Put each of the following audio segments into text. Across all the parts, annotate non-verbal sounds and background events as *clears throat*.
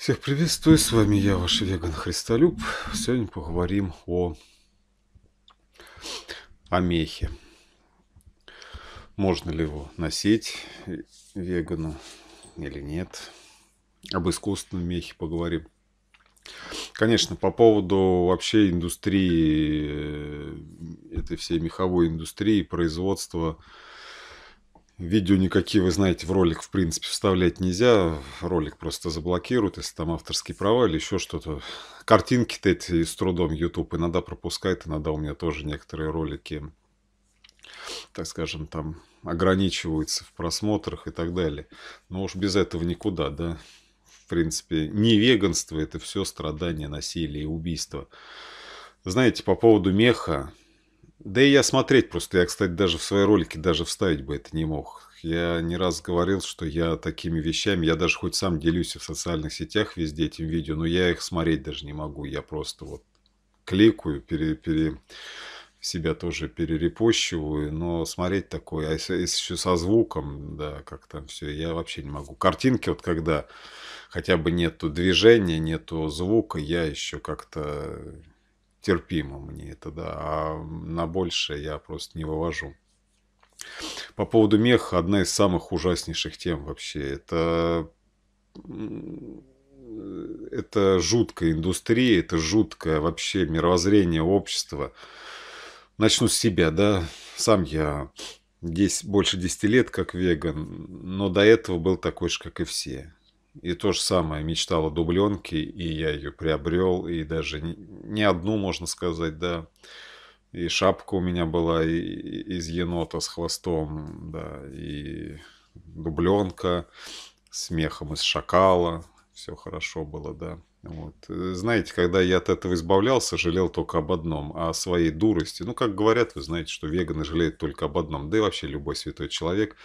Всех приветствую, с вами я, ваш веган Христолюб. Сегодня поговорим о омехе. Можно ли его носить вегану или нет. Об искусственном мехе поговорим. Конечно, по поводу вообще индустрии, э, этой всей меховой индустрии, производства, Видео никакие, вы знаете, в ролик, в принципе, вставлять нельзя. Ролик просто заблокируют, если там авторские права или еще что-то. Картинки-то эти с трудом YouTube иногда пропускает, иногда у меня тоже некоторые ролики, так скажем, там ограничиваются в просмотрах и так далее. Но уж без этого никуда, да. В принципе, не веганство, это все страдания, насилие и убийство. Знаете, по поводу меха, да и я смотреть просто, я, кстати, даже в свои ролики даже вставить бы это не мог. Я не раз говорил, что я такими вещами, я даже хоть сам делюсь в социальных сетях везде этим видео, но я их смотреть даже не могу. Я просто вот кликаю, пере, пере, себя тоже перерепощиваю, но смотреть такое, а если, если еще со звуком, да, как там все, я вообще не могу. Картинки вот когда хотя бы нету движения, нету звука, я еще как-то терпимо мне это, да, а на большее я просто не вывожу. По поводу меха одна из самых ужаснейших тем вообще. Это это жуткая индустрия, это жуткое вообще мировоззрение общества. Начну с себя, да. Сам я здесь больше 10 лет как веган, но до этого был такой же, как и все. И то же самое, мечтал о дубленке, и я ее приобрел, и даже не, одну, можно сказать, да. И шапка у меня была и, и, из енота с хвостом, да, и дубленка с мехом из шакала, все хорошо было, да. Вот. Знаете, когда я от этого избавлялся, жалел только об одном, о своей дурости. Ну, как говорят, вы знаете, что веганы жалеют только об одном, да и вообще любой святой человек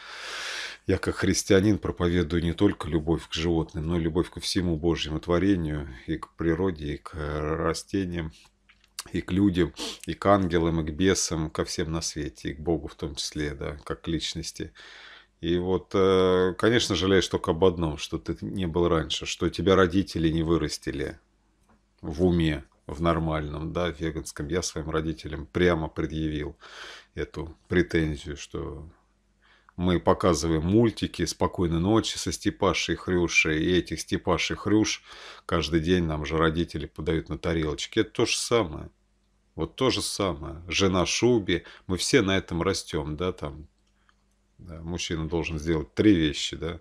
я как христианин проповедую не только любовь к животным, но и любовь ко всему Божьему творению, и к природе, и к растениям, и к людям, и к ангелам, и к бесам, ко всем на свете, и к Богу в том числе, да, как к личности. И вот, э, конечно, жалеешь только об одном, что ты не был раньше, что тебя родители не вырастили в уме, в нормальном, да, веганском. Я своим родителям прямо предъявил эту претензию, что мы показываем мультики «Спокойной ночи» со Степашей Хрюшей. И этих Степашей Хрюш каждый день нам же родители подают на тарелочке. Это то же самое. Вот то же самое. Жена Шуби. Мы все на этом растем, да, там. Да, мужчина должен сделать три вещи, да.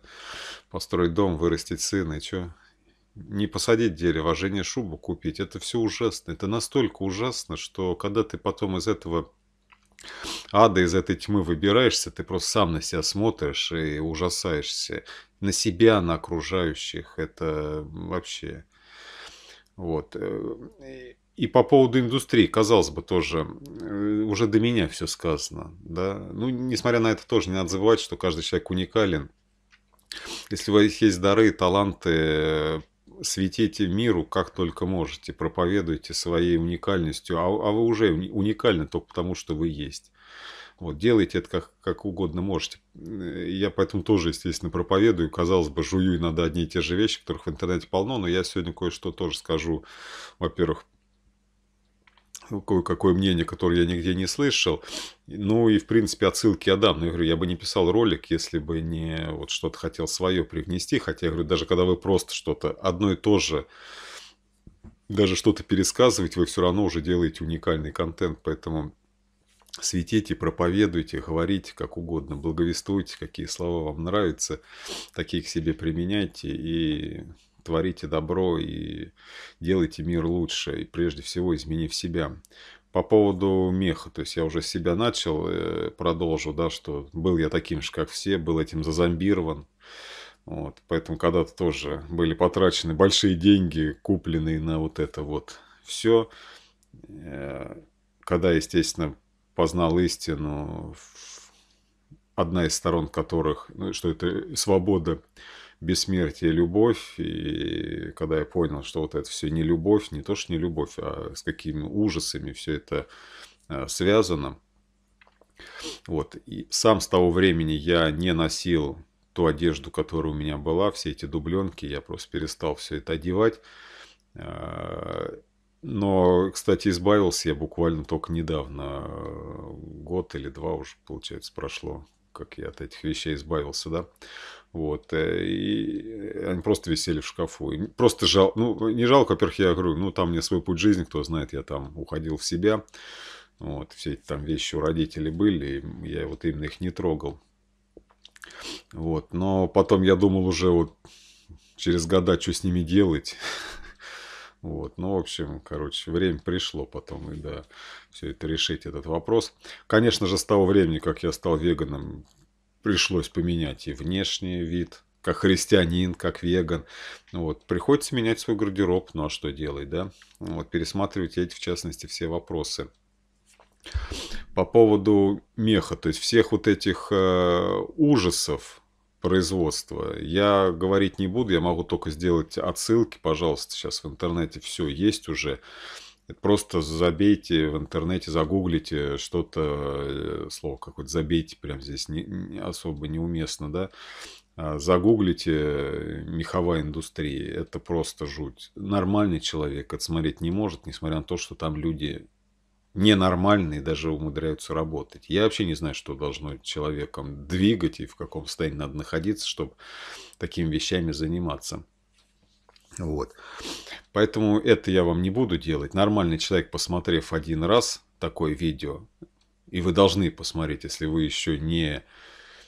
Построить дом, вырастить сына и что? Не посадить дерево, а жене шубу купить. Это все ужасно. Это настолько ужасно, что когда ты потом из этого ада из этой тьмы выбираешься, ты просто сам на себя смотришь и ужасаешься. На себя, на окружающих. Это вообще... Вот. Э, и по поводу индустрии, казалось бы, тоже э, уже до меня все сказано. Да? Ну, несмотря на это, тоже не надо забывать, что каждый человек уникален. Если у вас есть дары, таланты, э, светите миру как только можете, проповедуйте своей уникальностью, а, а вы уже уникальны только потому, что вы есть. Вот, делайте это как, как угодно можете. Э, я поэтому тоже, естественно, проповедую. Казалось бы, жую иногда одни и те же вещи, которых в интернете полно, но я сегодня кое-что тоже скажу. Во-первых, ну, кое-какое мнение, которое я нигде не слышал. Ну и, в принципе, отсылки я дам. Но ну, я говорю, я бы не писал ролик, если бы не вот что-то хотел свое привнести. Хотя, я говорю, даже когда вы просто что-то одно и то же, даже что-то пересказываете, вы все равно уже делаете уникальный контент. Поэтому светите, проповедуйте, говорите как угодно, благовествуйте, какие слова вам нравятся, такие к себе применяйте и творите добро и делайте мир лучше, и прежде всего изменив себя. По поводу меха, то есть я уже себя начал, э, продолжу, да, что был я таким же, как все, был этим зазомбирован. Вот, поэтому когда-то тоже были потрачены большие деньги, купленные на вот это вот все. Э, когда, естественно, познал истину, одна из сторон которых, ну, что это свобода бессмертие, любовь. И когда я понял, что вот это все не любовь, не то, что не любовь, а с какими ужасами все это э, связано. Вот. И сам с того времени я не носил ту одежду, которая у меня была, все эти дубленки, я просто перестал все это одевать. Э, но, кстати, избавился я буквально только недавно, э, год или два уже, получается, прошло, как я от этих вещей избавился, да. Вот, э, и они просто висели в шкафу. И просто жалко, ну, не жалко, во-первых, я говорю, ну, там мне свой путь жизни, кто знает, я там уходил в себя. Вот, все эти там вещи у родителей были, и я вот именно их не трогал. Вот, но потом я думал уже вот через года, что с ними делать. *laughs* Вот, ну, в общем, короче, время пришло потом, и да, все это решить, этот вопрос. Конечно же, с того времени, как я стал веганом, пришлось поменять и внешний вид, как христианин, как веган. Ну вот. Приходится менять свой гардероб, ну а что делать, да? Вот, пересматривать эти, в частности, все вопросы. По поводу меха, то есть всех вот этих э, ужасов производства, я говорить не буду, я могу только сделать отсылки, пожалуйста, сейчас в интернете все есть уже. Просто забейте в интернете, загуглите что-то, э, слово какое-то забейте, прям здесь не, не особо неуместно, да а, загуглите э, меховая индустрия, это просто жуть. Нормальный человек это смотреть не может, несмотря на то, что там люди ненормальные даже умудряются работать. Я вообще не знаю, что должно человеком двигать и в каком состоянии надо находиться, чтобы такими вещами заниматься. Вот. Поэтому это я вам не буду делать. Нормальный человек, посмотрев один раз такое видео, и вы должны посмотреть, если вы еще не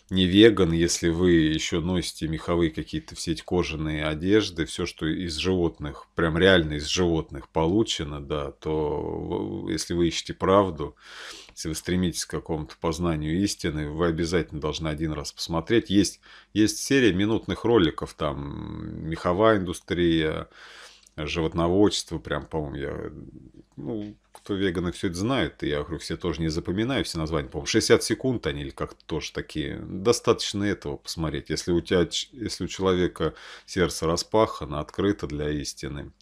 не веган, если вы еще носите меховые какие-то все эти кожаные одежды, все, что из животных, прям реально из животных получено, да, то если вы ищете правду, если вы стремитесь к какому-то познанию истины, вы обязательно должны один раз посмотреть. Есть, есть серия минутных роликов, там меховая индустрия, животноводство, прям, по-моему, я, ну, кто веганы все это знает, я говорю, все тоже не запоминаю все названия, по-моему, 60 секунд они или как-то тоже такие, достаточно этого посмотреть, если у тебя, если у человека сердце распахано, открыто для истины,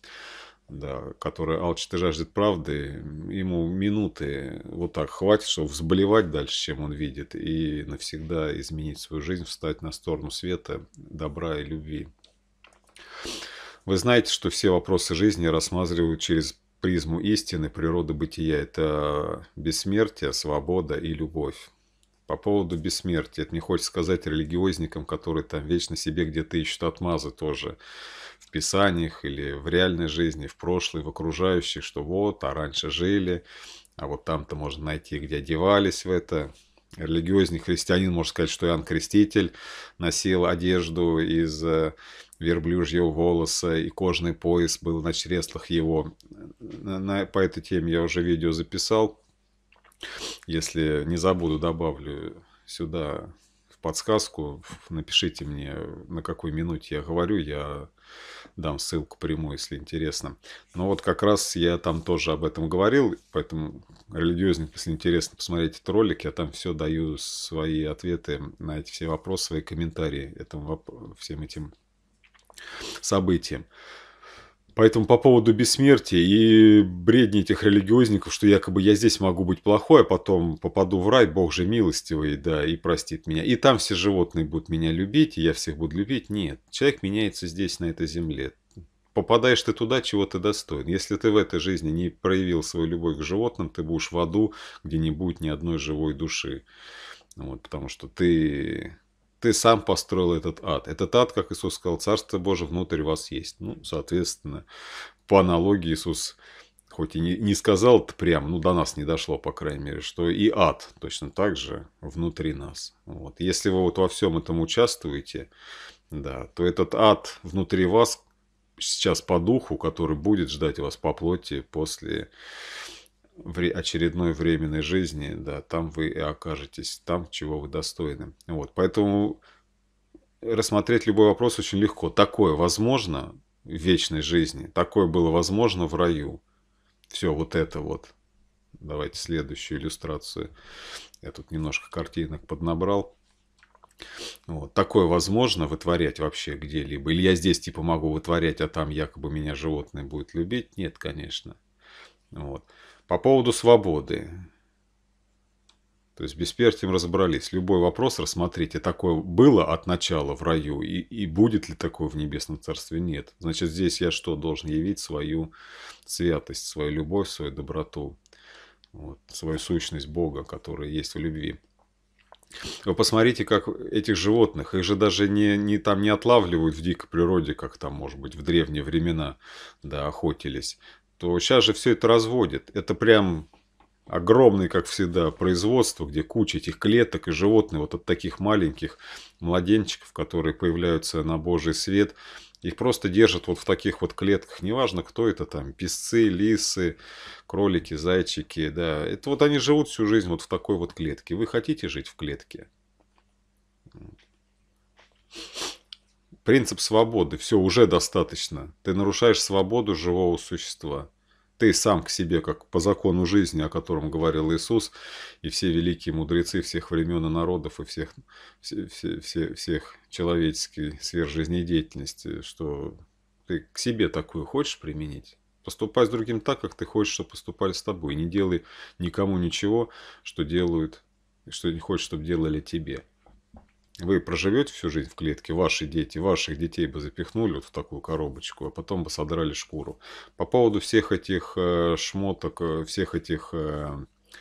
да, который алчит и жаждет правды, ему минуты вот так хватит, чтобы взболевать дальше, чем он видит, и навсегда изменить свою жизнь, встать на сторону света, добра и любви. Вы знаете, что все вопросы жизни рассматривают через призму истины, природы бытия. Это бессмертие, свобода и любовь. По поводу бессмертия, это не хочется сказать религиозникам, которые там вечно себе где-то ищут отмазы тоже в писаниях или в реальной жизни, в прошлой, в окружающих, что вот, а раньше жили, а вот там-то можно найти, где одевались в это. Религиозный христианин может сказать, что Иоанн Креститель носил одежду из э, верблюжьего волоса и кожный пояс был на чреслах его. Э, на, на, по этой теме я уже видео записал. Если не забуду, добавлю сюда в подсказку. Напишите мне, на какой минуте я говорю. Я дам ссылку прямую, если интересно. Но вот как раз я там тоже об этом говорил, поэтому, религиозник, если интересно посмотреть этот ролик, я там все даю свои ответы на эти все вопросы, свои комментарии этому, всем этим событием. Поэтому по поводу бессмертия и бредни этих религиозников, что якобы я здесь могу быть плохой, а потом попаду в рай, Бог же милостивый, да, и простит меня. И там все животные будут меня любить, и я всех буду любить. Нет, человек меняется здесь, на этой земле. Попадаешь ты туда, чего ты достоин. Если ты в этой жизни не проявил свою любовь к животным, ты будешь в аду, где не будет ни одной живой души. Вот, потому что ты ты сам построил этот ад. Этот ад, как Иисус сказал, Царство Божие внутрь вас есть. Ну, соответственно, по аналогии Иисус хоть и не, не сказал это прямо, ну, до нас не дошло, по крайней мере, что и ад точно так же внутри нас. Вот. Если вы вот во всем этом участвуете, да, то этот ад внутри вас сейчас по духу, который будет ждать вас по плоти после в очередной временной жизни, да, там вы и окажетесь, там, чего вы достойны. Вот, поэтому рассмотреть любой вопрос очень легко. Такое возможно в вечной жизни, такое было возможно в раю. Все, вот это вот. Давайте следующую иллюстрацию. Я тут немножко картинок поднабрал. Вот. Такое возможно вытворять вообще где-либо. Или я здесь типа могу вытворять, а там якобы меня животное будет любить? Нет, конечно. Вот. По поводу свободы. То есть без перстем разобрались. Любой вопрос рассмотрите. Такое было от начала в раю. И, и будет ли такое в небесном царстве? Нет. Значит, здесь я что, должен явить свою святость, свою любовь, свою доброту, вот, свою сущность Бога, которая есть в любви. Вы посмотрите, как этих животных, их же даже не, не, там не отлавливают в дикой природе, как там, может быть, в древние времена, да, охотились то сейчас же все это разводят. Это прям огромное, как всегда, производство, где куча этих клеток и животных, вот от таких маленьких младенчиков, которые появляются на божий свет, их просто держат вот в таких вот клетках. Неважно, кто это там, песцы, лисы, кролики, зайчики, да. Это вот они живут всю жизнь вот в такой вот клетке. Вы хотите жить в клетке? Принцип свободы. Все, уже достаточно. Ты нарушаешь свободу живого существа. Ты сам к себе, как по закону жизни, о котором говорил Иисус, и все великие мудрецы всех времен и народов, и всех, все, все, все, всех человеческой сфер жизнедеятельности, что ты к себе такую хочешь применить? Поступай с другим так, как ты хочешь, чтобы поступали с тобой. Не делай никому ничего, что делают, что не хочешь, чтобы делали тебе. Вы проживете всю жизнь в клетке, ваши дети, ваших детей бы запихнули вот в такую коробочку, а потом бы содрали шкуру. По поводу всех этих э, шмоток, э, всех этих э,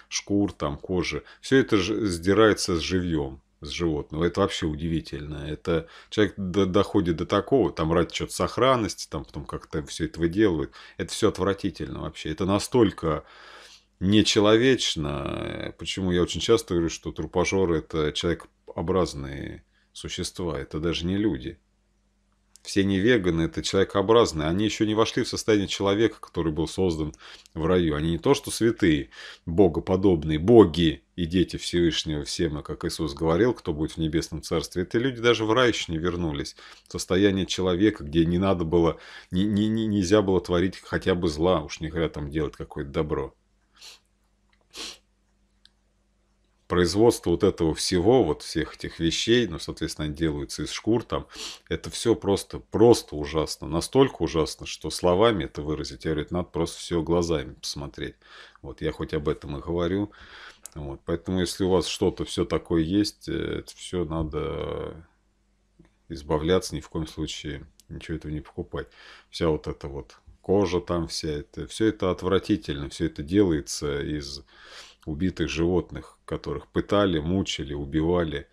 шкур, там, кожи, все это сдирается с живьем с животного. Это вообще удивительно. Это человек до, доходит до такого, там ради чего то сохранности, там потом как-то все это выделывает. Это все отвратительно вообще. Это настолько нечеловечно. Почему я очень часто говорю, что трупожоры это человекообразные существа, это даже не люди. Все не веганы, это человекообразные. Они еще не вошли в состояние человека, который был создан в раю. Они не то что святые, богоподобные, боги и дети Всевышнего все мы, как Иисус говорил, кто будет в небесном царстве. Это люди даже в рай еще не вернулись. В состояние человека, где не надо было, не, не, не, нельзя было творить хотя бы зла, уж не говоря там делать какое-то добро. производство вот этого всего, вот всех этих вещей, ну, соответственно, они делаются из шкур там, это все просто, просто ужасно. Настолько ужасно, что словами это выразить, я говорю, надо просто все глазами посмотреть. Вот я хоть об этом и говорю. Вот, поэтому, если у вас что-то все такое есть, э, это все надо избавляться, ни в коем случае ничего этого не покупать. Вся вот эта вот кожа там вся, это, все это отвратительно, все это делается из убитых животных, которых пытали, мучили, убивали.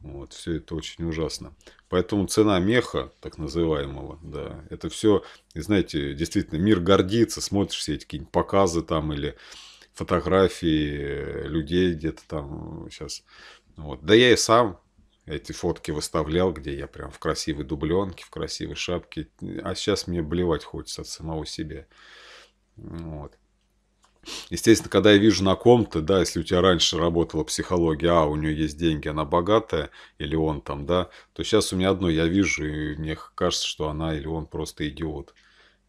Вот, все это очень ужасно. Поэтому цена меха, так называемого, да, это все, и знаете, действительно, мир гордится, смотришь все эти какие-нибудь показы там или фотографии людей где-то там сейчас. Э, вот. Да я и сам эти фотки выставлял, где я прям в красивой дубленке, в красивой шапке. А сейчас мне блевать хочется от самого себя. Вот. Естественно, когда я вижу на ком-то, да, если у тебя раньше работала психология, а, у нее есть деньги, она богатая, или он там, да, то сейчас у меня одно, я вижу, и мне кажется, что она или он просто идиот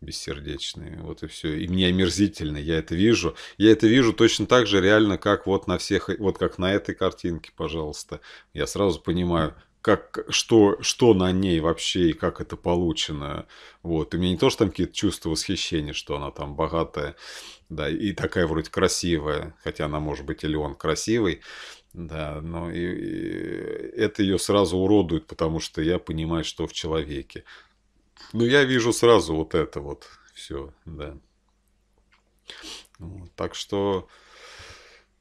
бессердечный, Вот и все. И мне омерзительно, я это вижу. Я это вижу точно так же реально, как вот на всех, вот как на этой картинке, пожалуйста. Я сразу понимаю, как, что, что на ней вообще и как это получено. Вот. И мне не то, что там какие-то чувства восхищения, что она там богатая, да, и такая вроде красивая, хотя она может быть или он красивый, да, но и, и это ее сразу уродует, потому что я понимаю, что в человеке. Но ну, я вижу сразу вот это вот все, да. Вот, так что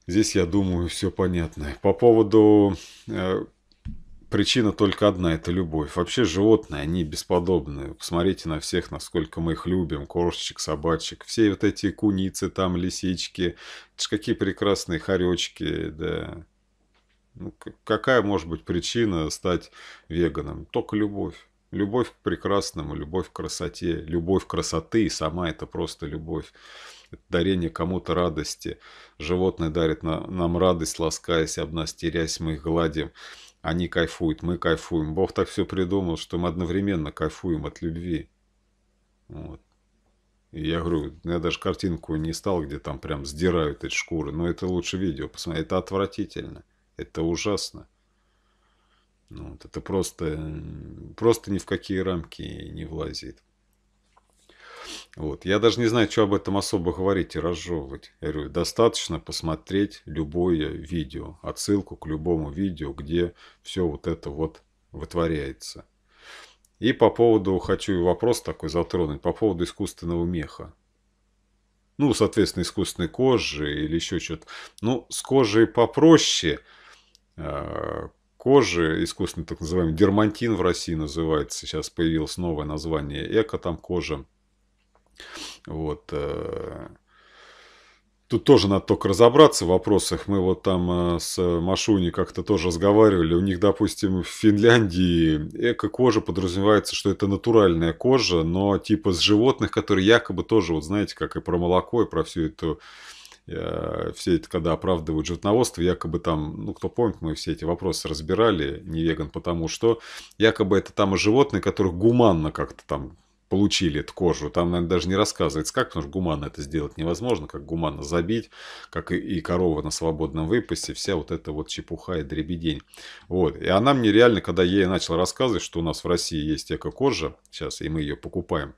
здесь, я думаю, все понятно. По поводу э, Причина только одна – это любовь. Вообще животные, они бесподобные. Посмотрите на всех, насколько мы их любим. Кошечек, собачек. Все вот эти куницы там, лисички. Это ж какие прекрасные хоречки, да. Ну, какая может быть причина стать веганом? Только любовь. Любовь к прекрасному, любовь к красоте. Любовь красоты и сама это просто любовь. Это дарение кому-то радости. Животное дарит нам радость, ласкаясь об нас, терясь, мы их гладим. Они кайфуют, мы кайфуем. Бог так все придумал, что мы одновременно кайфуем от любви. Вот. И я говорю, я даже картинку не стал, где там прям сдирают эти шкуры. Но это лучше видео Посмотри, Это отвратительно. Это ужасно. Ну вот, это просто, просто ни в какие рамки не влазит. Вот. Я даже не знаю, что об этом особо говорить и разжевывать. Я говорю, достаточно посмотреть любое видео, отсылку к любому видео, где все вот это вот вытворяется. И по поводу, хочу вопрос такой затронуть, по поводу искусственного меха. Ну, соответственно, искусственной кожи или еще что-то. Ну, с кожей попроще. А, кожи, искусственно так называемый дермантин в России называется. Сейчас появилось новое название эко там кожа вот. Э, тут тоже надо только разобраться в вопросах. Мы вот там э, с Машуни как-то тоже разговаривали. У них, допустим, в Финляндии эко-кожа подразумевается, что это натуральная кожа, но типа с животных, которые якобы тоже, вот знаете, как и про молоко, и про всю эту э, все это, когда оправдывают животноводство, якобы там, ну, кто помнит, мы все эти вопросы разбирали, не веган, потому что якобы это там и животные, которых гуманно как-то там получили эту кожу. Там, наверное, даже не рассказывается как, потому что гуманно это сделать невозможно, как гуманно забить, как и, и корова на свободном выпасе, вся вот эта вот чепуха и дребедень. Вот. И она мне реально, когда я ей начал рассказывать, что у нас в России есть эко-кожа сейчас, и мы ее покупаем,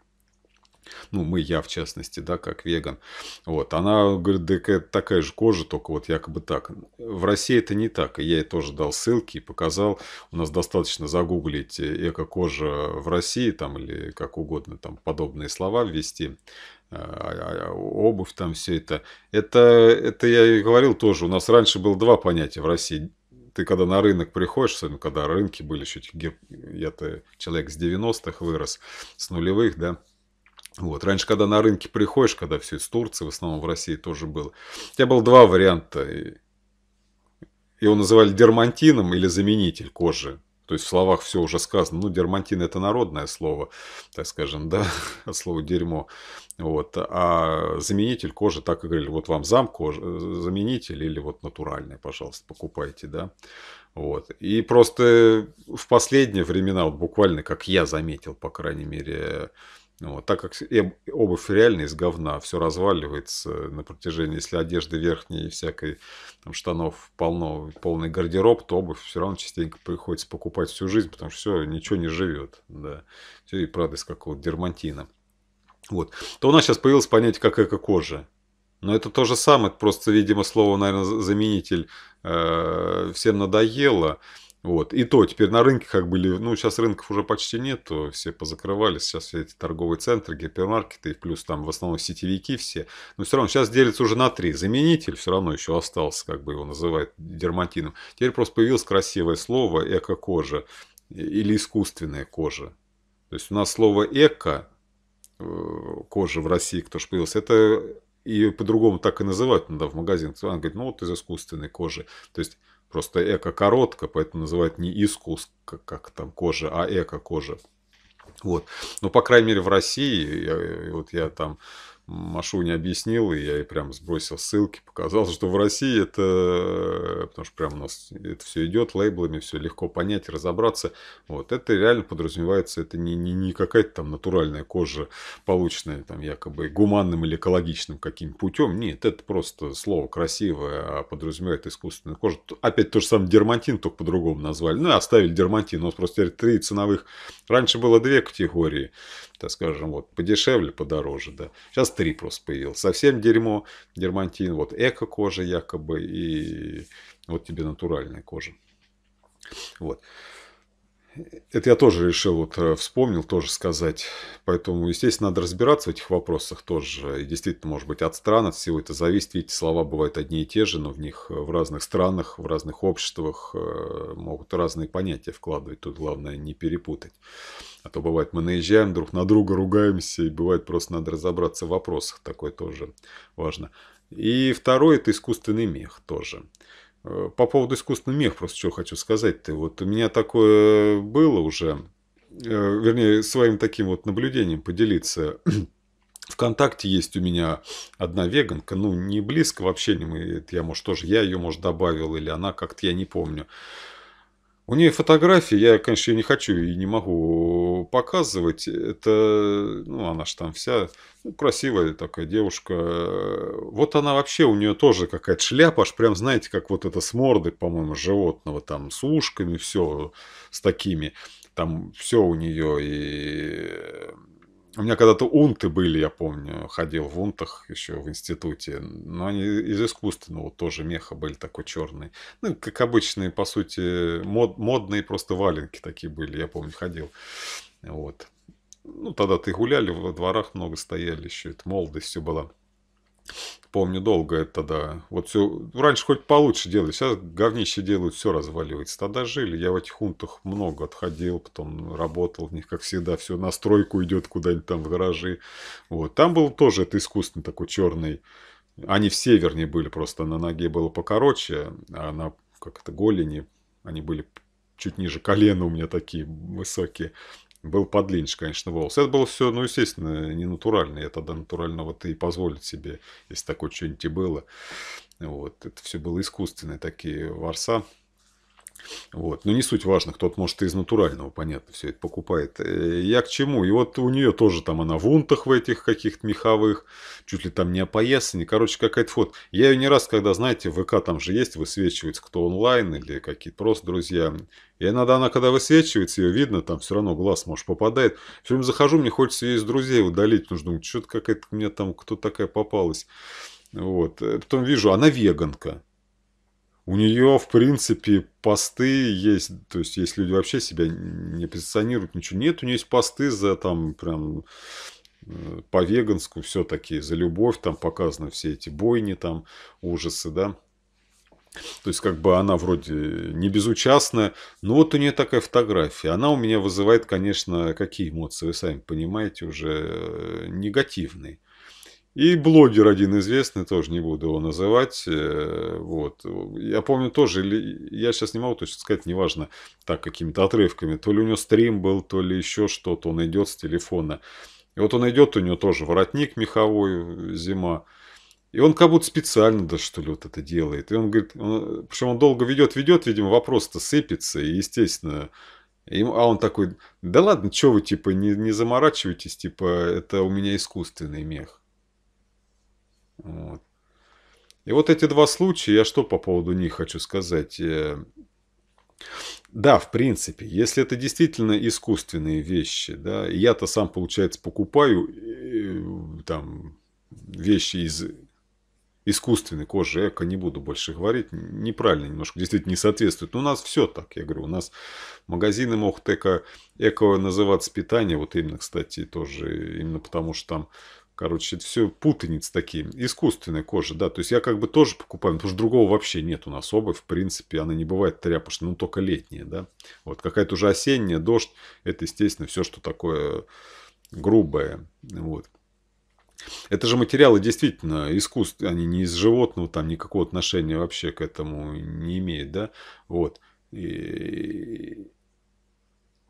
ну, мы, я в частности, да, как веган, вот, она говорит, да такая, же кожа, только вот якобы так. В России это не так, и я ей тоже дал ссылки и показал, у нас достаточно загуглить э, эко-кожа в России, там, или как угодно, там, подобные слова ввести, э, а, а, а, обувь там все это. Это, это я и говорил тоже, у нас раньше было два понятия в России ты когда на рынок приходишь, особенно когда рынки были, еще я-то человек с 90-х вырос, с нулевых, да, вот. Раньше, когда на рынке приходишь, когда все из Турции, в основном в России тоже было, у тебя было два варианта. Его называли дермантином или заменитель кожи. То есть в словах все уже сказано. Ну, дермантин это народное слово, так скажем, да, *laughs* слово дерьмо. Вот. А заменитель кожи, так и говорили, вот вам зам кожи, заменитель или вот натуральный, пожалуйста, покупайте, да. Вот. И просто в последние времена, вот буквально, как я заметил, по крайней мере, вот, так как обувь реально из говна, все разваливается на протяжении, если одежды верхней и всякой там, штанов полно, полный гардероб, то обувь все равно частенько приходится покупать всю жизнь, потому что все, ничего не живет. Да. Все и правда из какого-то дермантина. Вот. То у нас сейчас появилось понятие, как эко-кожа. Но это то же самое, это просто, видимо, слово, наверное, заменитель э, всем надоело. Вот. И то теперь на рынке как были, ну сейчас рынков уже почти нет, все позакрывались, сейчас все эти торговые центры, гипермаркеты, и плюс там в основном сетевики все. Но все равно сейчас делится уже на три. Заменитель все равно еще остался, как бы его называют дерматином. Теперь просто появилось красивое слово эко-кожа или искусственная кожа. То есть у нас слово эко э, кожа в России, кто же появился, это и по-другому так и называют надо в магазин. Она говорит, ну вот из искусственной кожи. То есть Просто эко коротко, поэтому называют не искус, как, как там кожа, а эко кожа. Вот. Но, ну, по крайней мере, в России, я, вот я там Машу не объяснил, и я ей прям сбросил ссылки, показал, что в России это, э, потому что прям у нас это все идет лейблами, все легко понять, разобраться. Вот это реально подразумевается, это не, не, не какая-то там натуральная кожа, полученная там якобы гуманным или экологичным каким путем. Нет, это просто слово красивое, а подразумевает искусственную кожу. Опять то же самое дермантин, только по-другому назвали. Ну и оставили дермантин, но просто три ценовых. Раньше было две категории так скажем, вот подешевле, подороже, да. Сейчас три просто появилось. Совсем дерьмо, дермантин, вот эко-кожа якобы и вот тебе натуральная кожа. Вот. Это я тоже решил, вот э, вспомнил тоже сказать. Поэтому, естественно, надо разбираться в этих вопросах тоже. И действительно, может быть, от стран, от всего это зависит. Видите, слова бывают одни и те же, но в них э, в разных странах, в разных обществах э, могут разные понятия вкладывать. Тут главное не перепутать. А то бывает, мы наезжаем друг на друга, ругаемся, и бывает, просто надо разобраться в вопросах. Такое тоже важно. И второе – это искусственный мех тоже. Э, по поводу искусственного меха просто что хочу сказать-то. Вот у меня такое было уже, э, вернее, своим таким вот наблюдением поделиться. *clears throat* Вконтакте есть у меня одна веганка, ну, не близко вообще, не мы, я, может, тоже, я ее, может, добавил, или она как-то, я не помню. У нее фотографии, я, конечно, ее не хочу и не могу показывать. Это, ну, она же там вся ну, красивая такая девушка. Вот она вообще, у нее тоже какая-то шляпа, аж прям, знаете, как вот это с морды по-моему, животного, там, с ушками, все, с такими. Там все у нее и у меня когда-то унты были, я помню, ходил в унтах еще в институте, но они из искусственного тоже меха были такой черный. Ну, как обычные, по сути, мод, модные просто валенки такие были, я помню, ходил. Вот. Ну, тогда ты гуляли, во дворах много стояли еще, это молодость все была. Помню, долго это, да. Вот все, раньше хоть получше делали, сейчас говнище делают, все разваливается. Тогда жили, я в этих хунтах много отходил, потом работал в них, как всегда, все на стройку идет куда-нибудь там в гаражи. Вот, там был тоже это искусственный такой черный, они в северне были, просто на ноге было покороче, а на, как это, голени, они были чуть ниже колена у меня такие высокие. Был подлиннее, конечно, волос. Это было все, ну, естественно, не натуральное. Я тогда натурального ты и позволить себе, если такое что-нибудь и было. Вот. Это все было искусственное, такие ворса. Вот. Но ну, не суть важно, кто-то, может, из натурального, понятно, все это покупает. Э, я к чему? И вот у нее тоже там она в унтах в этих каких-то меховых, чуть ли там не опоясанный, короче, какая-то фото. Я ее не раз, когда, знаете, в ВК там же есть, высвечивается кто онлайн или какие-то просто друзья. И иногда она, когда высвечивается, ее видно, там все равно глаз, может, попадает. Все время захожу, мне хочется ее из друзей удалить, потому что думаю, что-то какая-то мне там, кто такая попалась. Вот. Э, потом вижу, она веганка. У нее, в принципе, посты есть, то есть есть люди вообще себя не позиционируют, ничего нет, у нее есть посты за там прям э, по веганскую все-таки, за любовь, там показаны все эти бойни, там ужасы, да. То есть, как бы она вроде не безучастная, но вот у нее такая фотография. Она у меня вызывает, конечно, какие эмоции, вы сами понимаете, уже э, негативные. И блогер один известный, тоже не буду его называть. Э, вот. Я помню тоже, я сейчас не могу точно сказать, неважно, так какими-то отрывками. То ли у него стрим был, то ли еще что-то, он идет с телефона. И вот он идет, у него тоже воротник меховой, зима. И он как будто специально даже, что ли, вот это делает. И он говорит, он, причем он долго ведет, ведет, видимо, вопрос-то сыпется, и, естественно, им, а он такой, да ладно, что вы, типа, не, не заморачивайтесь, типа, это у меня искусственный мех. Вот. И вот эти два случая, я что по поводу них хочу сказать? Э, да, в принципе, если это действительно искусственные вещи, да, я-то сам, получается, покупаю э, там вещи из искусственной кожи, эко, не буду больше говорить, неправильно немножко, действительно не соответствует. Но у нас все так, я говорю, у нас магазины могут эко, эко называться питание, вот именно, кстати, тоже, именно потому что там Короче, все путаницы такие. Искусственная кожа, да. То есть я как бы тоже покупаю, потому что другого вообще нет у нас обувь. В принципе, она не бывает тряпочная, ну только летняя, да. Вот какая-то уже осенняя, дождь. Это, естественно, все, что такое грубое. Вот. Это же материалы действительно искусство, они не из животного, там никакого отношения вообще к этому не имеют, да. Вот. И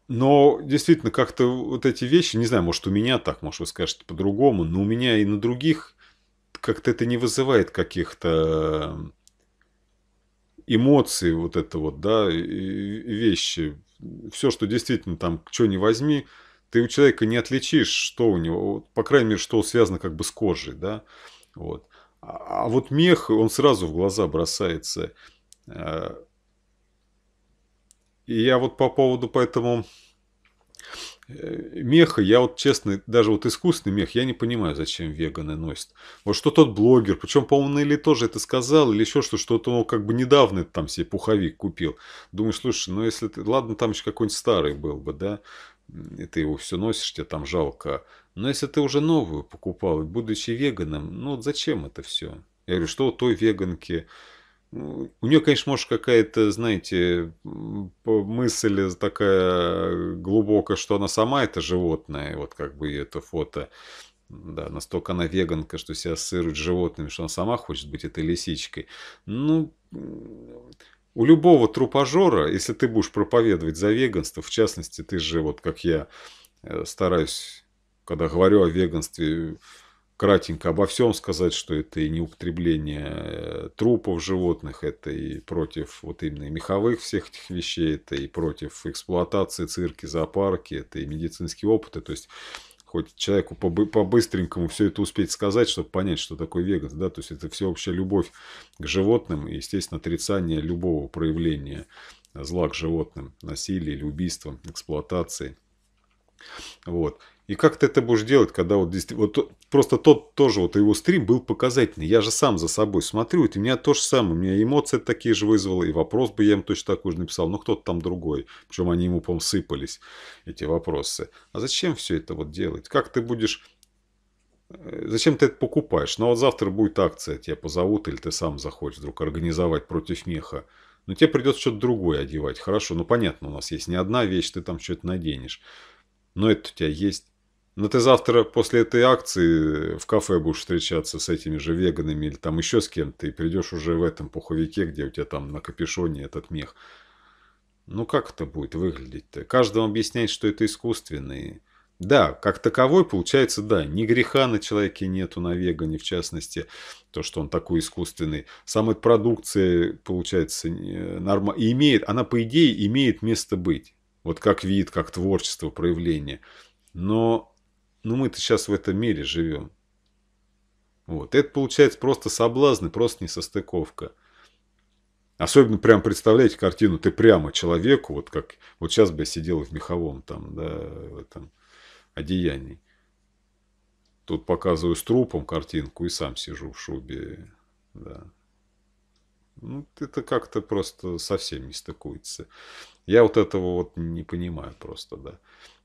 но действительно, как-то вот эти вещи, не знаю, может у меня так, может вы скажете по-другому, но у меня и на других как-то это не вызывает каких-то э, эмоций, вот это вот, да, вещи. Все, что действительно там, что не возьми, ты у человека не отличишь, что у него, по крайней мере, что связано как бы с кожей, да, вот. А, а вот мех, он сразу в глаза бросается. Э, и я вот по поводу поэтому э, меха, я вот честно, даже вот искусственный мех, я не понимаю, зачем веганы носят. Вот что тот блогер, причем, по-моему, или тоже это сказал, или еще что-то, что-то он как бы недавно там себе пуховик купил. Думаю, слушай, ну если ты, ладно, там еще какой-нибудь старый был бы, да, и ты его все носишь, тебе там жалко. Но если ты уже новую покупал, будучи веганом, ну вот зачем это все? Я говорю, что у той веганки, у нее, конечно, может какая-то, знаете, мысль такая глубокая, что она сама это животное, вот как бы это фото. Да, настолько она веганка, что себя ассоциирует животными, что она сама хочет быть этой лисичкой. Ну, у любого трупажора, если ты будешь проповедовать за веганство, в частности, ты же, вот как я э, стараюсь, когда говорю о веганстве, кратенько обо всем сказать, что это и не употребление э, трупов животных, это и против вот именно меховых всех этих вещей, это и против эксплуатации цирки, зоопарки, это и медицинские опыты. То есть хоть человеку по-быстренькому все это успеть сказать, чтобы понять, что такое веган, да, то есть это всеобщая любовь к животным и, естественно, отрицание любого проявления зла к животным, насилия или убийства, эксплуатации. Вот. И как ты это будешь делать, когда вот действительно... Вот просто тот тоже, вот его стрим был показательный. Я же сам за собой смотрю, и у меня то же самое. У меня эмоции такие же вызвало, и вопрос бы я им точно такой же написал. Ну, кто-то там другой. Причем они ему, по-моему, сыпались, эти вопросы. А зачем все это вот делать? Как ты будешь... Э, зачем ты это покупаешь? Ну, а вот завтра будет акция, тебя позовут, или ты сам захочешь вдруг организовать против меха. Но ну, тебе придется что-то другое одевать. Хорошо, ну понятно, у нас есть не одна вещь, ты там что-то наденешь. Но это у тебя есть. Но «Ну, ты завтра после этой акции в кафе будешь встречаться с этими же веганами или там еще с кем-то, и придешь уже в этом пуховике, где у тебя там на капюшоне этот мех. Ну как это будет выглядеть-то? Каждому объяснять, что это искусственные. Да, как таковой, получается, да, ни греха на человеке нету, на вегане, в частности, то, что он такой искусственный. Сама эта продукция, получается, э, норма... и имеет, она, по идее, имеет место быть. Вот как вид, как творчество, проявление. Но но «Ну, мы-то сейчас в этом мире живем. Вот. Это получается просто соблазн и просто несостыковка. Особенно прям представляете картину, ты прямо человеку, вот как вот сейчас бы я сидел в меховом там, да, в этом одеянии. Тут показываю с трупом картинку и сам сижу в шубе, да. Ну, это как-то просто совсем не стыкуется. Я вот этого вот не понимаю просто, да.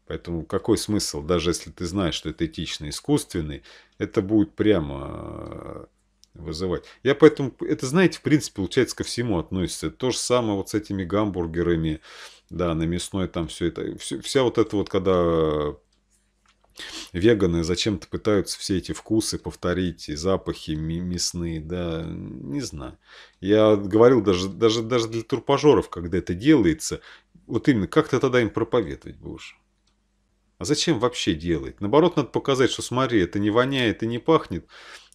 Поэтому какой смысл, даже если ты знаешь, что это этично искусственный, это будет прямо э, вызывать. Я поэтому, это, знаете, в принципе, получается, ко всему относится. То же самое вот с этими гамбургерами, да, на мясной там все это. Все, вся вот это вот, когда веганы зачем-то пытаются все эти вкусы повторить, и запахи мясные, да, не знаю. Я говорил даже, даже, даже для турпажеров, когда это делается, вот именно, как ты тогда им проповедовать будешь? А зачем вообще делать? Наоборот, надо показать, что смотри, это не воняет и не пахнет,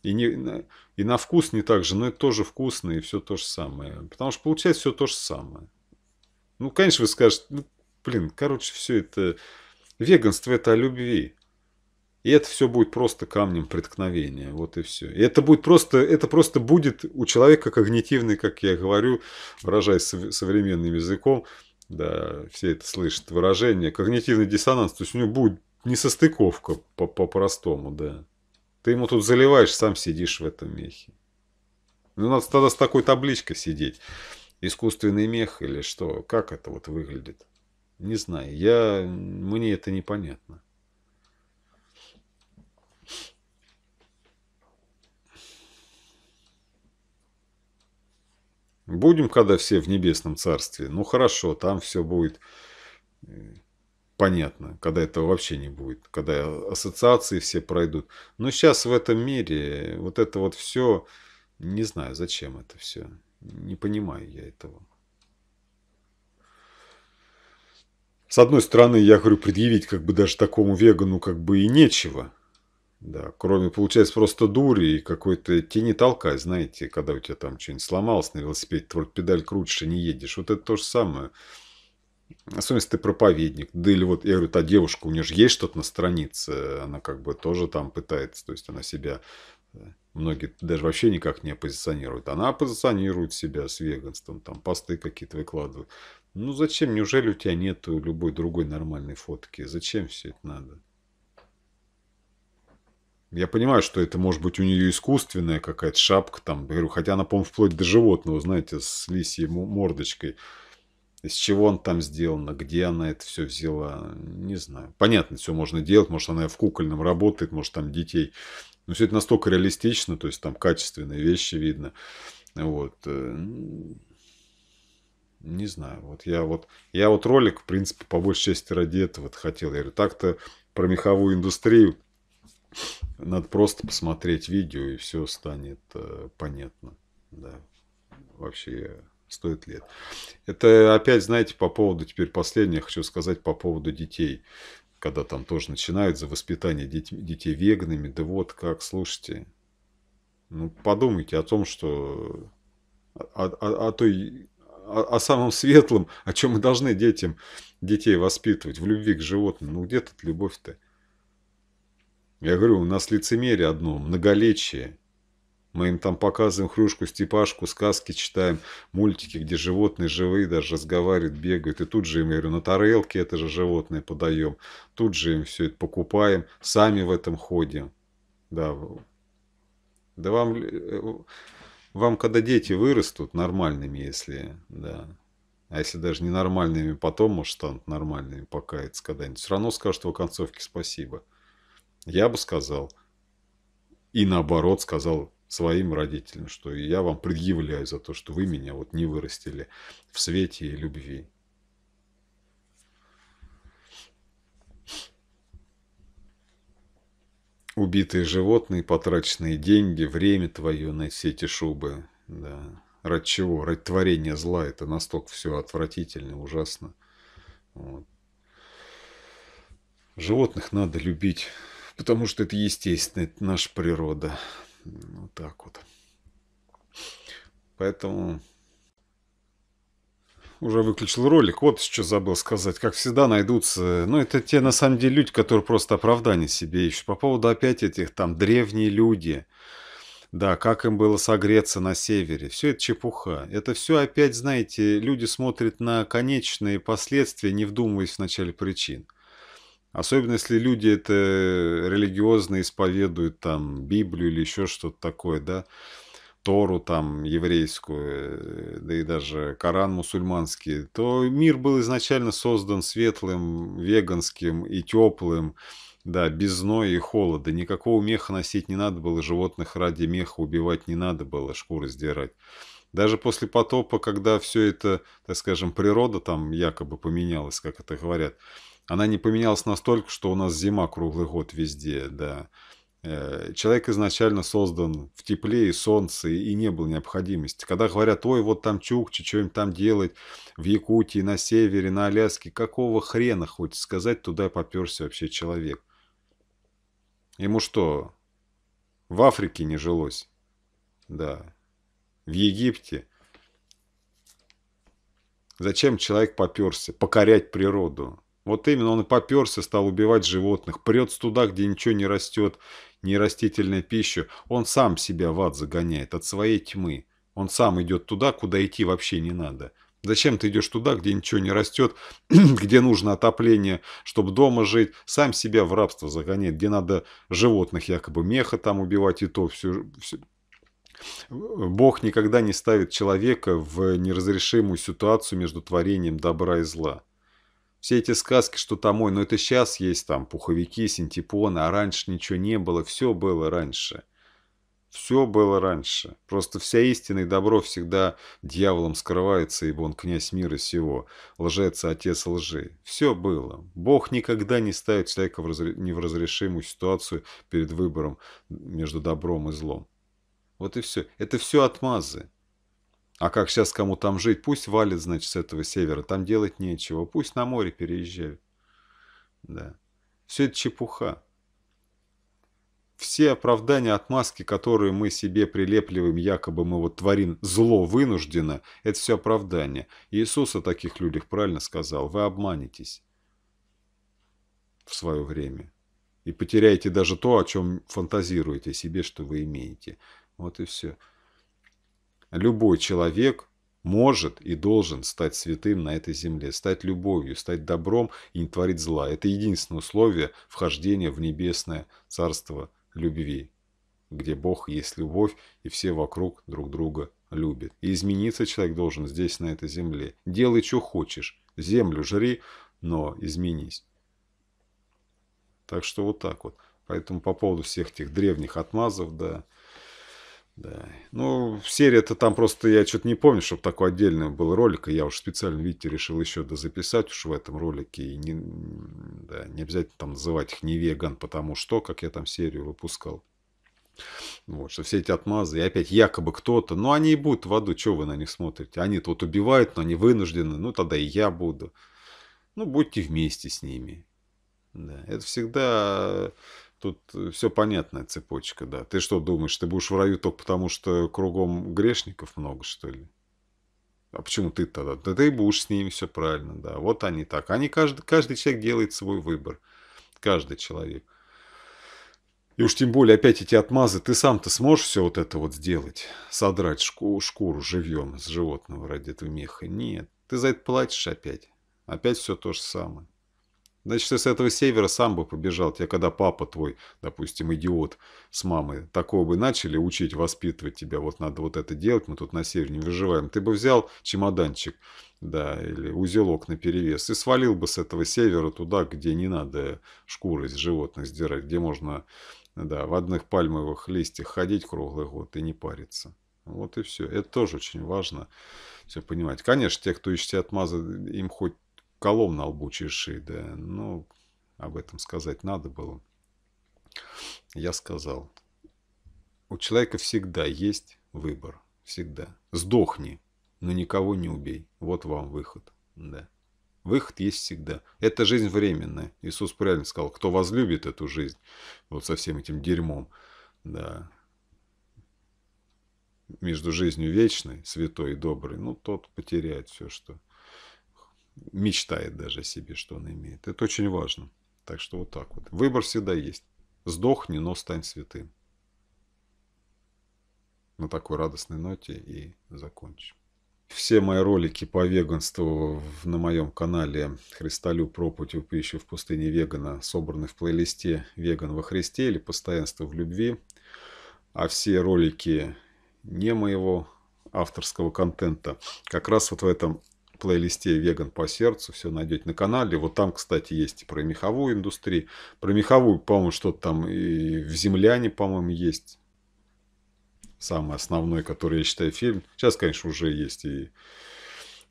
и, не, и на вкус не так же, но это тоже вкусно и все то же самое. Потому что получается все то же самое. Ну, конечно, вы скажете, ну, блин, короче, все это... Веганство это о любви. И это все будет просто камнем преткновения. Вот и все. И это будет просто, это просто будет у человека когнитивный, как я говорю, выражаясь современным языком, да, все это слышат, выражение когнитивный диссонанс, то есть у него будет несостыковка по-простому, да. Ты ему тут заливаешь, сам сидишь в этом мехе. Ну, надо тогда с такой табличкой сидеть. Искусственный мех или что? Как это вот выглядит? Не знаю. Я... Мне это непонятно. Будем, когда все в небесном царстве. Ну хорошо, там все будет э, понятно, когда этого вообще не будет, когда ассоциации все пройдут. Но сейчас в этом мире вот это вот все, не знаю, зачем это все. Не понимаю я этого. С одной стороны, я говорю, предъявить как бы даже такому вегану как бы и нечего. Да, кроме, получается, просто дури и какой-то тени толкай, знаете, когда у тебя там что-нибудь сломалось на велосипеде, ты педаль крутишь и не едешь. Вот это то же самое. Особенно, если ты проповедник. Да или вот, я говорю, та девушка, у нее же есть что-то на странице, она как бы тоже там пытается, то есть она себя, э, многие даже вообще никак не позиционирует. Она оппозиционирует себя с веганством, там посты какие-то выкладывает. Ну зачем, неужели у тебя нету любой другой нормальной фотки? Зачем все это надо? Я понимаю, что это может быть у нее искусственная какая-то шапка там, говорю, хотя она, по-моему, вплоть до животного, знаете, с лисьей мордочкой. Из чего он там сделано, где она это все взяла, не знаю. Понятно, все можно делать, может, она в кукольном работает, может, там детей. Но все это настолько реалистично, то есть там качественные вещи видно. Вот. Э, не знаю, вот я вот, я вот ролик, в принципе, по большей части ради этого хотел. Я говорю, так-то про меховую индустрию надо просто посмотреть видео, и все станет э, понятно. Да. Вообще, стоит лет. это. Это опять, знаете, по поводу, теперь последнее хочу сказать по поводу детей. Когда там тоже начинают за воспитание детей, детей веганами. Да вот как, слушайте. Ну, подумайте о том, что... О, о, о той о, о самом светлом, о чем мы должны детям, детей воспитывать, в любви к животным. Ну где тут любовь-то? Я говорю, у нас лицемерие одно, многолечие. Мы им там показываем хрюшку-степашку, сказки читаем, мультики, где животные живые даже разговаривают, бегают. И тут же им, я говорю, на тарелке это же животное подаем. Тут же им все это покупаем, сами в этом ходим. Да, да вам, э, вам когда дети вырастут, нормальными, если, да. А если даже ненормальными, потом, может, станут нормальными, покаяться когда-нибудь. Все равно скажут в концовке спасибо я бы сказал, и наоборот сказал своим родителям, что я вам предъявляю за то, что вы меня вот не вырастили в свете и любви. Убитые животные, потраченные деньги, время твое на все эти шубы. Да. Ради чего? Ради творения зла. Это настолько все отвратительно, ужасно. Вот. Животных надо любить потому что это естественно, это наша природа. Ну, вот так вот. Поэтому уже выключил ролик. Вот что забыл сказать. Как всегда найдутся... Ну, это те, на самом деле, люди, которые просто оправдание себе ищут. По поводу опять этих там древние люди. Да, как им было согреться на севере. Все это чепуха. Это все опять, знаете, люди смотрят на конечные последствия, не вдумываясь в начале причин. Особенно, если люди это религиозно исповедуют, там, Библию или еще что-то такое, да, Тору там еврейскую, э, да и даже Коран мусульманский, то мир был изначально создан светлым, веганским и теплым, да, без зноя и холода. Никакого меха носить не надо было, животных ради меха убивать не надо было, шкуры сдирать. Даже после потопа, когда все это, так скажем, природа там якобы поменялась, как это говорят, она не поменялась настолько, что у нас зима круглый год везде, да. Э, человек изначально создан в тепле и солнце, и не было необходимости. Когда говорят, ой, вот там Чукчи, что им там делать, в Якутии, на севере, на Аляске, какого хрена хоть сказать, туда поперся вообще человек. Ему что, в Африке не жилось? Да. В Египте? Зачем человек поперся? Покорять природу. Вот именно он и поперся, стал убивать животных, прется туда, где ничего не растет, не нерастительная пища. Он сам себя в ад загоняет от своей тьмы. Он сам идет туда, куда идти вообще не надо. Зачем ты идешь туда, где ничего не растет, *clears throat* где нужно отопление, чтобы дома жить, сам себя в рабство загоняет, где надо животных якобы меха там убивать и то, все, все, Бог никогда не ставит человека в неразрешимую ситуацию между творением добра и зла. Все эти сказки, что там, ой, ну это сейчас есть там пуховики, синтепоны, а раньше ничего не было, все было раньше. Все было раньше. Просто вся истина и добро всегда дьяволом скрывается, ибо он князь мира сего, лжец а отец лжи. Все было. Бог никогда не ставит человека в разр... невразрешимую ситуацию перед выбором между добром и злом. Вот и все. Это все отмазы. А как сейчас кому там жить? Пусть валит, значит, с этого севера. Там делать нечего. Пусть на море переезжают. Да. Все это чепуха. Все оправдания, отмазки, которые мы себе прилепливаем, якобы мы вот творим зло вынужденно, это все оправдание. Иисус о таких людях правильно сказал. Вы обманетесь в свое время. И потеряете даже то, о чем фантазируете себе, что вы имеете. Вот и все. Любой человек может и должен стать святым на этой земле, стать любовью, стать добром и не творить зла. Это единственное условие вхождения в небесное царство любви, где Бог есть любовь и все вокруг друг друга любят. И измениться человек должен здесь, на этой земле. Делай, что хочешь, землю жри, но изменись. Так что вот так вот. Поэтому по поводу всех этих древних отмазов, да, да. Ну, серия то там просто я что-то не помню, чтобы такой отдельный был ролик. И я уж специально, видите, решил еще дозаписать уж в этом ролике. И не, да, не обязательно там называть их не веган, потому что, как я там серию выпускал. Вот, что все эти отмазы, и опять якобы кто-то, ну они и будут в аду, что вы на них смотрите? они тут убивают, но они вынуждены, ну тогда и я буду. Ну, будьте вместе с ними. Да, это всегда Тут э, все понятная цепочка, да. Ты что думаешь, ты будешь в раю только потому, что кругом грешников много, что ли? А почему ты тогда? Да ты будешь с ними все правильно, да. Вот они так. Они, каждый, каждый человек делает свой выбор. Каждый человек. И уж тем более опять эти отмазы, ты сам-то сможешь все вот это вот сделать? Содрать шку, шкуру живьем с животного ради этого меха? Нет, ты за это платишь опять. Опять все то же самое. Значит, ты с этого севера сам бы побежал, тебе когда папа твой, допустим, идиот с мамой, такого бы начали учить, воспитывать тебя, вот надо вот это делать, мы тут на севере не выживаем, ты бы взял чемоданчик, да, или узелок на перевес и свалил бы с этого севера туда, где не надо шкуры с животных сдирать, где можно, да, в одних пальмовых листьях ходить круглый год и не париться. Вот и все. Это тоже очень важно все понимать. Конечно, те, кто ищет отмазы, им хоть колом на лбу чеши, да, но об этом сказать надо было. Я сказал, у человека всегда есть выбор, всегда. Сдохни, но никого не убей, вот вам выход, да. Выход есть всегда. Это жизнь временная. Иисус правильно сказал, кто возлюбит эту жизнь, вот со всем этим дерьмом, да, между жизнью вечной, святой и доброй, ну, тот потеряет все, что мечтает даже о себе, что он имеет. Это очень важно. Так что вот так вот. Выбор всегда есть. Сдохни, но стань святым. На такой радостной ноте и закончим. Все мои ролики по веганству на моем канале «Христолюб. Пропуть в пищу в пустыне вегана» собраны в плейлисте «Веган во Христе» или «Постоянство в любви». А все ролики не моего авторского контента как раз вот в этом плейлисте «Веган по сердцу». Все найдете на канале. Вот там, кстати, есть и про меховую индустрию. Про меховую, по-моему, что-то там и в «Земляне», по-моему, есть. Самый основной, который, я считаю, фильм. Сейчас, конечно, уже есть и,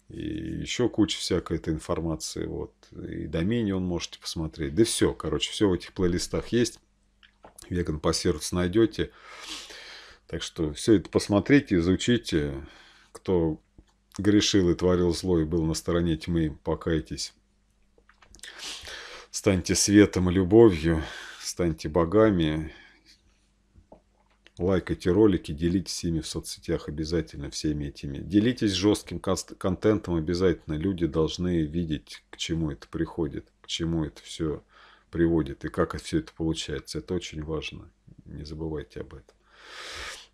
и еще куча всякой этой информации. Вот. И «Доминион» можете посмотреть. Да все, короче, все в этих плейлистах есть. «Веган по сердцу» найдете. Так что все это посмотрите, изучите. Кто грешил и творил зло, и был на стороне тьмы, покайтесь. Станьте светом и любовью, станьте богами, лайкайте ролики, делитесь ими в соцсетях обязательно, всеми этими. Делитесь жестким контентом обязательно. Люди должны видеть, к чему это приходит, к чему это все приводит и как все это получается. Это очень важно. Не забывайте об этом.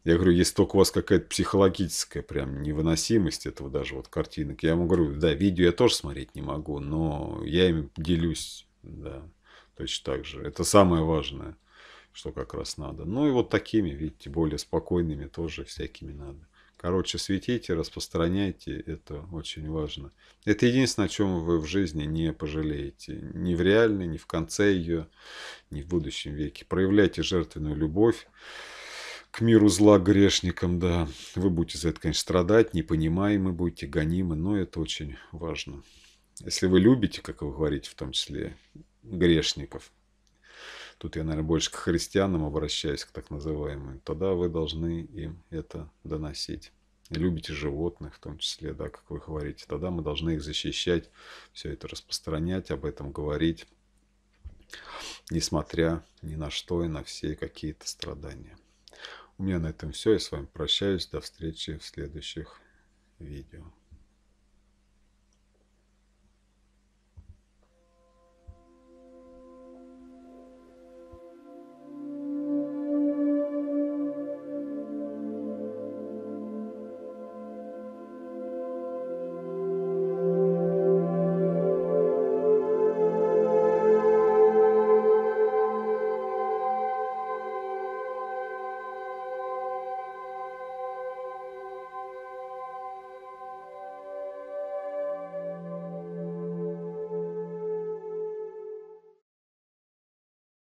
Я говорю, есть только у вас какая-то психологическая прям невыносимость этого даже вот картинок. Я ему говорю, да, видео я тоже смотреть не могу, но я им делюсь, да, точно так же. Это самое важное, что как раз надо. Ну и вот такими, видите, более спокойными тоже всякими надо. Короче, светите, распространяйте, это очень важно. Это единственное, о чем вы в жизни не пожалеете. Ни в реальной, ни в конце ее, ни в будущем веке. Проявляйте жертвенную любовь к миру зла грешникам, да. Вы будете за это, конечно, страдать, непонимаемы будете, гонимы, но это очень важно. Если вы любите, как вы говорите, в том числе грешников, тут я, наверное, больше к христианам обращаюсь, к так называемым, тогда вы должны им это доносить. Любите животных, в том числе, да, как вы говорите, тогда мы должны их защищать, все это распространять, об этом говорить, несмотря ни на что и на все какие-то страдания. У меня на этом все. Я с вами прощаюсь. До встречи в следующих видео.